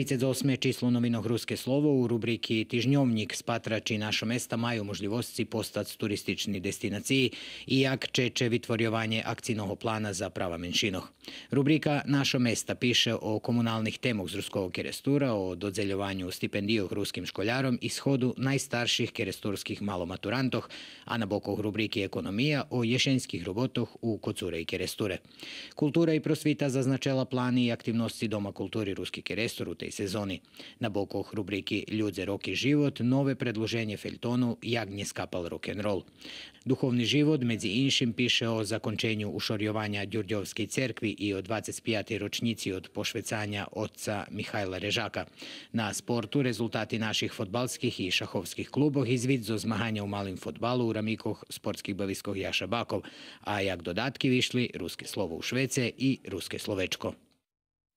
38. číslo novinok Ruské slovo u rubriky Týžňovník spatráči naše mesta majú možlivosť si postať z turističných destinácií, iak čeče vytvorjovanie akcijného plana za prava menšinoh. Rubrika Naše mesta piše o komunalnih temah z ruskog kerestura, o dodzeljevanju stipendijoh ruskim školjarom i shodu najstarših keresturskih malomaturantoh, a na bokoh rubriki Ekonomija o ješenskih robotoh u kocure i keresture. Kultura i prosvita zaznačela plani i aktivnosti Doma kulturi Ruski kerestur 20. sezoni. Na boku rubrики «Людзе, рок и живот» нове предложение Фельтону «Як не скапал рок-н-рол». Духовний живот, меѓу іншим, пише о законченju ушорјовања Ѓурѓовски церкви и о 25. рочници од пошвецања отца Михајла Режака. На спорту резултати наших фудбалских и шаховских клубов извид за змагања у малим фудбалу у рамикох спортских бавискох Јаша Баков, а як додатки вишли руске слово у Швеце и руске словечко.